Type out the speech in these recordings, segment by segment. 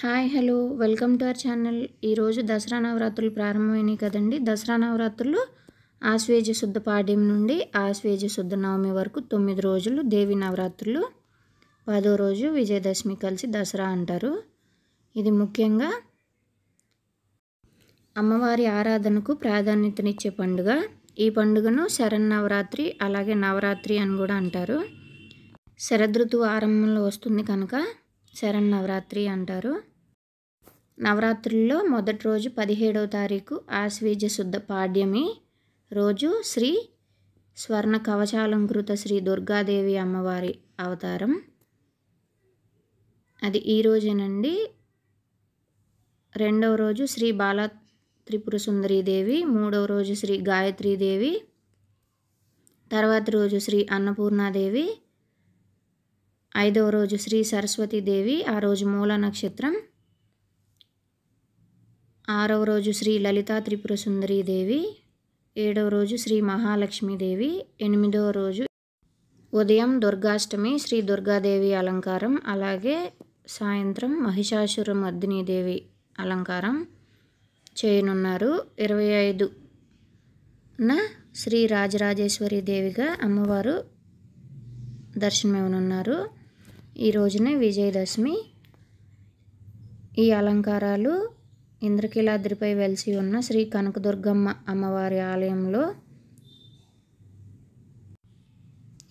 hi hello welcome to our channel ఈరోజు దసరా నవరాత్రులు ప్రారంభమైనాయి కదండి దసరా నవరాత్రులు ఆశ్వేజ శుద్ధ పాడ్యం నుండి ఆశ్వేజ శుద్ధ నవమి వరకు తొమ్మిది రోజులు దేవి నవరాత్రులు పదో రోజు విజయదశమి కలిసి దసరా అంటారు ఇది ముఖ్యంగా అమ్మవారి ఆరాధనకు ప్రాధాన్యతనిచ్చే పండుగ ఈ పండుగను నవరాత్రి అలాగే నవరాత్రి అని కూడా అంటారు శరదృతువు ఆరంభంలో వస్తుంది కనుక శరణ్ నవరాత్రి అంటారు నవరాత్రుల్లో మొదటి రోజు పదిహేడవ తారీఖు ఆశ్వీజ శుద్ధ పాడ్యమి రోజు శ్రీ స్వర్ణ కవచాలంకృత శ్రీ దుర్గాదేవి అమ్మవారి అవతారం అది ఈ రోజేనండి రెండవ రోజు శ్రీ బాల త్రిపుర సుందరీదేవి మూడవ రోజు శ్రీ గాయత్రీదేవి తర్వాత రోజు శ్రీ అన్నపూర్ణాదేవి ఐదవ రోజు శ్రీ సరస్వతీదేవి ఆ రోజు మూల నక్షత్రం ఆరవ రోజు శ్రీ లలితా త్రిపుర దేవి ఏడవ రోజు శ్రీ మహాలక్ష్మీదేవి ఎనిమిదవ రోజు ఉదయం దుర్గాష్టమి శ్రీ దుర్గాదేవి అలంకారం అలాగే సాయంత్రం మహిషాసుర మర్దినీదేవి అలంకారం చేయనున్నారు ఇరవై ఐదున శ్రీ రాజరాజేశ్వరి దేవిగా అమ్మవారు దర్శనమివ్వనున్నారు ఈ రోజునే విజయదశమి ఈ అలంకారాలు ఇంద్రకీలాద్రిపై వెలిసి ఉన్న శ్రీ కనకదుర్గమ్మ అమ్మవారి ఆలయంలో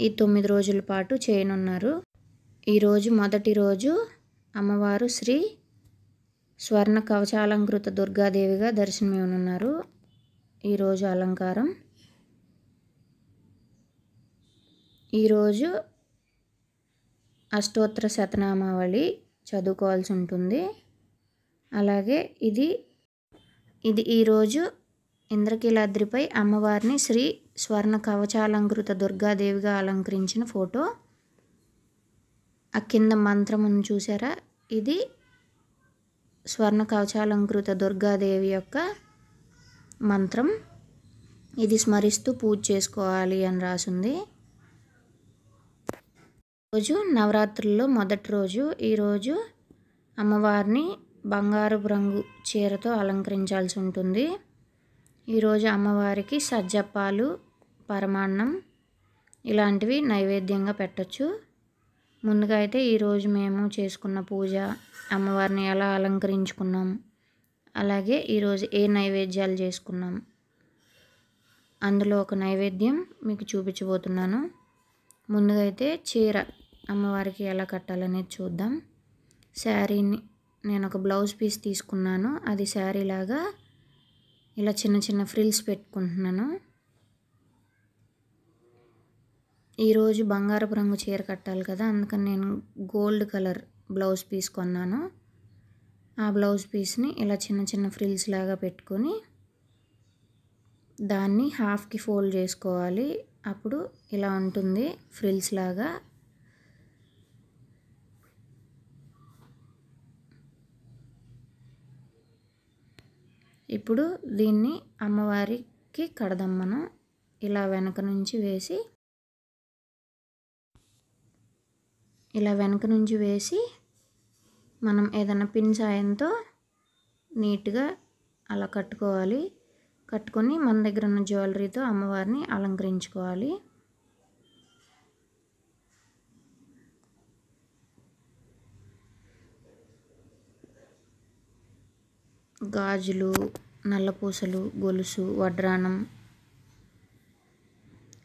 ఈ తొమ్మిది రోజుల పాటు చేయనున్నారు ఈరోజు మొదటి రోజు అమ్మవారు శ్రీ స్వర్ణ కవచాలంకృత దుర్గాదేవిగా దర్శనమివ్వనున్నారు ఈరోజు అలంకారం ఈరోజు అష్టోత్తర శతనామావళి చదువుకోవాల్సి ఉంటుంది అలాగే ఇది ఇది ఈరోజు ఇంద్రకీలాద్రిపై అమ్మవారిని శ్రీ స్వర్ణ కవచాలంకృత దుర్గాదేవిగా అలంకరించిన ఫోటో ఆ కింద మంత్రమును చూసారా ఇది స్వర్ణ కవచాలంకృత దుర్గాదేవి యొక్క మంత్రం ఇది స్మరిస్తూ పూజ చేసుకోవాలి అని రాసింది రోజు నవరాత్రుల్లో మొదటి రోజు ఈరోజు అమ్మవారిని బంగారు రంగు చీరతో అలంకరించాల్సి ఉంటుంది ఈరోజు అమ్మవారికి సజ్జపాలు పరమాన్నం ఇలాంటివి నైవేద్యంగా పెట్టచ్చు ముందుగా అయితే ఈరోజు మేము చేసుకున్న పూజ అమ్మవారిని ఎలా అలంకరించుకున్నాం అలాగే ఈరోజు ఏ నైవేద్యాలు చేసుకున్నాం అందులో ఒక నైవేద్యం మీకు చూపించబోతున్నాను ముందుగా అయితే చీర అమ్మవారికి ఎలా కట్టాలనేది చూద్దాం శారీని నేను ఒక బ్లౌజ్ పీస్ తీసుకున్నాను అది శారీ లాగా ఇలా చిన్న చిన్న ఫ్రిల్స్ పెట్టుకుంటున్నాను ఈరోజు బంగారపు రంగు చీర కట్టాలి కదా అందుకని నేను గోల్డ్ కలర్ బ్లౌజ్ పీస్ కొన్నాను ఆ బ్లౌజ్ పీస్ని ఇలా చిన్న చిన్న ఫ్రిల్స్ లాగా పెట్టుకొని దాన్ని హాఫ్కి ఫోల్డ్ చేసుకోవాలి అప్పుడు ఇలా ఉంటుంది ఫ్రిల్స్ లాగా ఇప్పుడు దీన్ని అమ్మవారికి కడదాం మనం ఇలా వెనక నుంచి వేసి ఇలా వెనక నుంచి వేసి మనం ఏదైనా పిన్ సాయంతో నీట్గా అలా కట్టుకోవాలి కట్టుకొని మన దగ్గర ఉన్న జ్యువెలరీతో అమ్మవారిని అలంకరించుకోవాలి గాజులు నల్లపూసలు గొలుసు వడ్రానం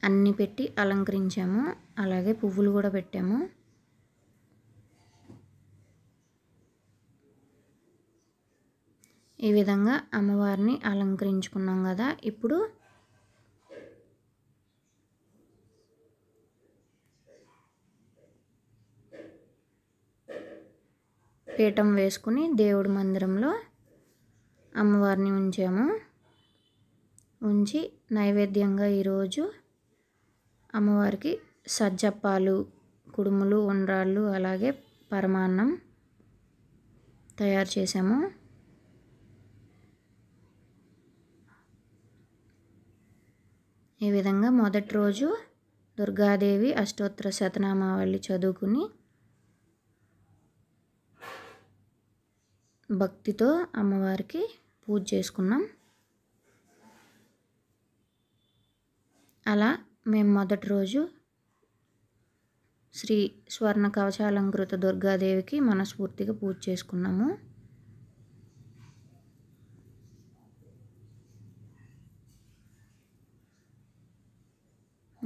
అన్నీ పెట్టి అలంకరించాము అలాగే పువ్వులు కూడా పెట్టాము ఈ విధంగా అమ్మవారిని అలంకరించుకున్నాం కదా ఇప్పుడు పీఠం వేసుకుని దేవుడి మందిరంలో అమ్మవారిని ఉంచాము ఉంచి నైవేద్యంగా ఈరోజు అమ్మవారికి సజ్జప్పాలు కుడుములు ఉండ్రాళ్ళు అలాగే పరమాన్నం తయారు చేసాము ఈ విధంగా మొదటి రోజు దుర్గాదేవి అష్టోత్తర శతనామావళి చదువుకుని భక్తితో అమ్మవారికి పూజ చేసుకున్నాం అలా మేము మొదటి రోజు శ్రీ స్వర్ణ కవచాలంకృత దుర్గాదేవికి మనస్ఫూర్తిగా పూజ చేసుకున్నాము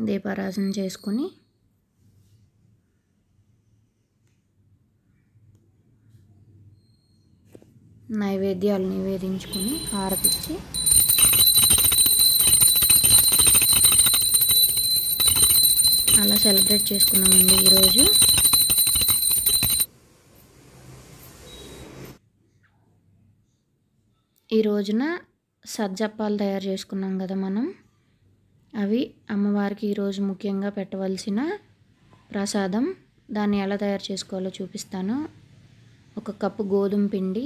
దీపారాజన చేసుకుని నైవేద్యాలు నివేదించుకుని హారతిచ్చి అలా సెలబ్రేట్ చేసుకున్నామండి ఈరోజు ఈ రోజున సజ్జప్పాలు తయారు చేసుకున్నాం కదా మనం అవి అమ్మవారికి ఈరోజు ముఖ్యంగా పెట్టవలసిన ప్రసాదం దాన్ని ఎలా తయారు చేసుకోవాలో చూపిస్తాను ఒక కప్పు గోధుమ పిండి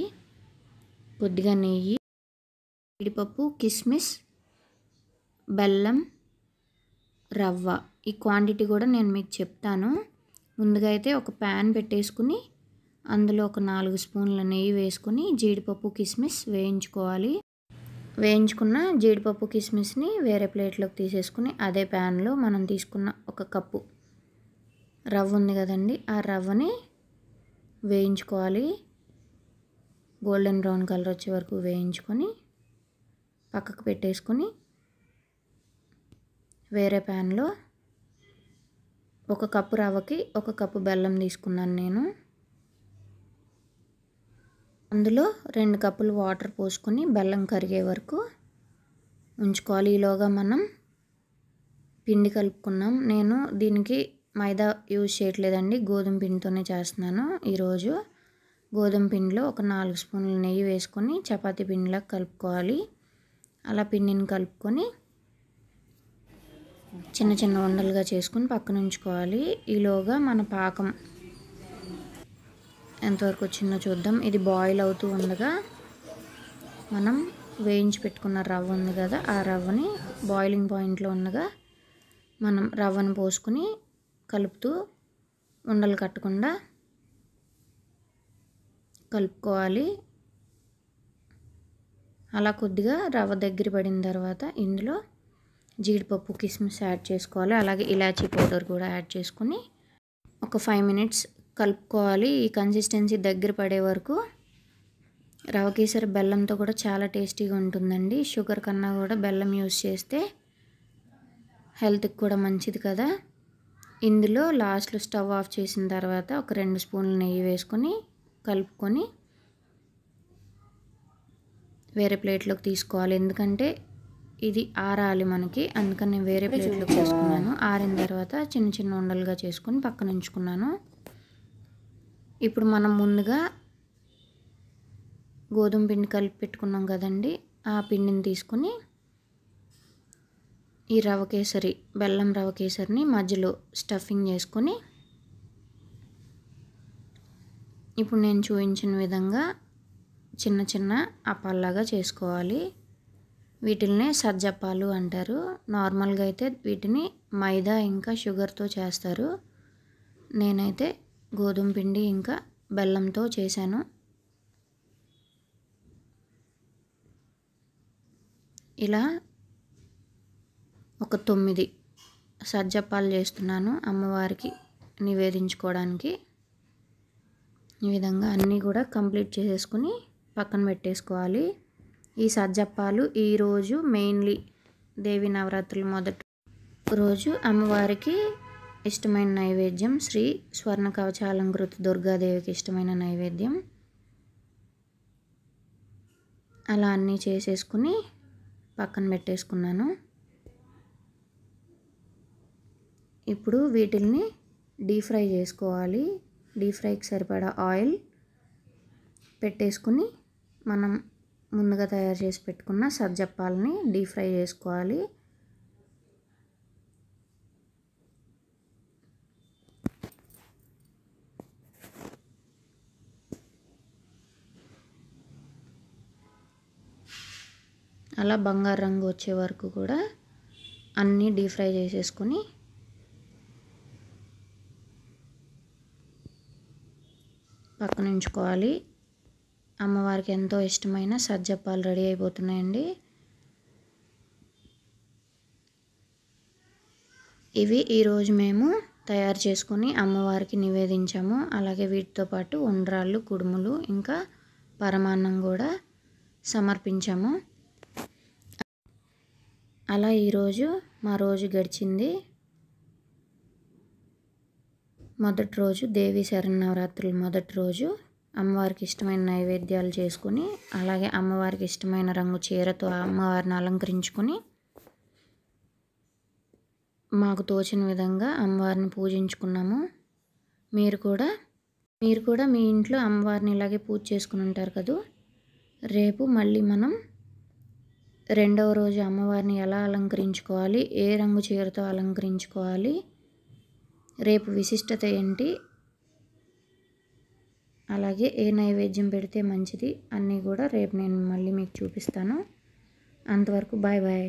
కొద్దిగా నెయ్యి జీడిపప్పు కిస్మిస్ బెల్లం రవ్వ ఈ క్వాంటిటీ కూడా నేను మీకు చెప్తాను ముందుగా అయితే ఒక ప్యాన్ పెట్టేసుకుని అందులో ఒక నాలుగు స్పూన్ల నెయ్యి వేసుకుని జీడిపప్పు కిస్మిస్ వేయించుకోవాలి వేయించుకున్న జీడిపప్పు కిస్మిస్ని వేరే ప్లేట్లోకి తీసేసుకుని అదే ప్యాన్లో మనం తీసుకున్న ఒక కప్పు రవ్వ ఉంది కదండి ఆ రవ్వని వేయించుకోవాలి గోల్డెన్ బ్రౌన్ కలర్ వచ్చే వరకు వేయించుకొని పక్కకు పెట్టేసుకొని వేరే ప్యాన్లో ఒక కప్పు రవ్వకి ఒక కప్పు బెల్లం తీసుకున్నాను నేను అందులో రెండు కప్పులు వాటర్ పోసుకొని బెల్లం కరిగే వరకు ఉంచుకోవాలి ఈలోగా మనం పిండి కలుపుకున్నాం నేను దీనికి మైదా యూజ్ చేయట్లేదండి గోధుమ పిండితోనే చేస్తున్నాను ఈరోజు గోధుమ పిండిలో ఒక నాలుగు స్పూన్ల నెయ్యి వేసుకొని చపాతీ పిండిలా కలుపుకోవాలి అలా పిండిని కలుపుకొని చిన్న చిన్న ఉండలుగా చేసుకుని పక్కన ఉంచుకోవాలి ఈలోగా మన పాకం ఎంతవరకు వచ్చిందో చూద్దాం ఇది బాయిల్ అవుతూ ఉండగా మనం వేయించి పెట్టుకున్న రవ్వ ఉంది కదా ఆ రవ్వని బాయిలింగ్ పాయింట్లో ఉండగా మనం రవ్వను పోసుకుని కలుపుతూ ఉండలు కట్టకుండా కలుపుకోవాలి అలా కొద్దిగా రవ్వ దగ్గర పడిన తర్వాత ఇందులో జీడిపప్పు కిస్మిస్ యాడ్ చేసుకోవాలి అలాగే ఇలాచీ పౌడర్ కూడా యాడ్ చేసుకుని ఒక ఫైవ్ మినిట్స్ కలుపుకోవాలి ఈ కన్సిస్టెన్సీ దగ్గర పడే వరకు రవ కేసరి బెల్లంతో కూడా చాలా టేస్టీగా ఉంటుందండి షుగర్ కన్నా కూడా బెల్లం యూస్ చేస్తే హెల్త్కి కూడా మంచిది కదా ఇందులో లాస్ట్లో స్టవ్ ఆఫ్ చేసిన తర్వాత ఒక రెండు స్పూన్లు నెయ్యి వేసుకొని కలుపుకొని వేరే ప్లేట్లోకి తీసుకోవాలి ఎందుకంటే ఇది ఆరాలి మనకి అందుకని నేను వేరే ప్లేట్లో తీసుకున్నాను ఆరిన తర్వాత చిన్న చిన్న ఉండలుగా చేసుకుని పక్కన ఉంచుకున్నాను ఇప్పుడు మనం ముందుగా గోధుమ పిండి కలిపి పెట్టుకున్నాం కదండి ఆ పిండిని తీసుకుని ఈ రవ కేసరి బెల్లం రవ కేసరిని మధ్యలో స్టఫింగ్ చేసుకొని ఇప్పుడు నేను చూపించిన విధంగా చిన్న చిన్న అప్పాల్లాగా చేసుకోవాలి వీటిల్నే సజ్జప్పాలు అంటారు నార్మల్గా అయితే వీటిని మైదా ఇంకా షుగర్తో చేస్తారు నేనైతే గోధుమ పిండి ఇంకా బెల్లంతో చేశాను ఇలా ఒక తొమ్మిది సజ్జప్పాలు చేస్తున్నాను అమ్మవారికి నివేదించుకోవడానికి ఈ విధంగా అన్నీ కూడా కంప్లీట్ చేసేసుకుని పక్కన పెట్టేసుకోవాలి ఈ సజ్జప్పాలు ఈరోజు మెయిన్లీ దేవి నవరాత్రులు మొదటి రోజు అమ్మవారికి ఇష్టమైన నైవేద్యం శ్రీ స్వర్ణ కవచాలంకృత దుర్గాదేవికి ఇష్టమైన నైవేద్యం అలా అన్నీ చేసేసుకుని పక్కన పెట్టేసుకున్నాను ఇప్పుడు వీటిల్ని డీప్ ఫ్రై చేసుకోవాలి డీప్ ఫ్రైకి సరిపడా ఆయిల్ పెట్టేసుకుని మనం ముందుగా తయారు చేసి పెట్టుకున్న సజ్జప్పాలని డీప్ ఫ్రై చేసుకోవాలి అలా బంగారు రంగు వచ్చే వరకు కూడా అన్నీ డీప్ ఫ్రై చేసేసుకుని పక్కన ఉంచుకోవాలి అమ్మవారికి ఎంతో ఇష్టమైన సజ్జప్పాలు రెడీ అయిపోతున్నాయండి ఇవి ఈరోజు మేము తయారు చేసుకొని అమ్మవారికి నివేదించాము అలాగే వీటితో పాటు ఉండ్రాళ్ళు కుడుములు ఇంకా పరమాన్నం కూడా సమర్పించాము అలా ఈరోజు మా రోజు గడిచింది మొదటి రోజు దేవి శరణవరాత్రులు మొదటి రోజు అమ్మవారికి ఇష్టమైన నైవేద్యాలు చేసుకుని అలాగే అమ్మవారికి ఇష్టమైన రంగు చీరతో అమ్మవారిని అలంకరించుకుని మాకు తోచిన విధంగా అమ్మవారిని పూజించుకున్నాము మీరు కూడా మీరు కూడా మీ ఇంట్లో అమ్మవారిని ఇలాగే పూజ చేసుకుని ఉంటారు కదూ రేపు మళ్ళీ మనం రెండవ రోజు అమ్మవారిని ఎలా అలంకరించుకోవాలి ఏ రంగు చీరతో అలంకరించుకోవాలి రేపు విశిష్టత ఏంటి అలాగే ఏ నైవేద్యం పెడితే మంచిది అన్నీ కూడా రేపు నేను మళ్ళీ మీకు చూపిస్తాను అంతవరకు బాయ్ బాయ్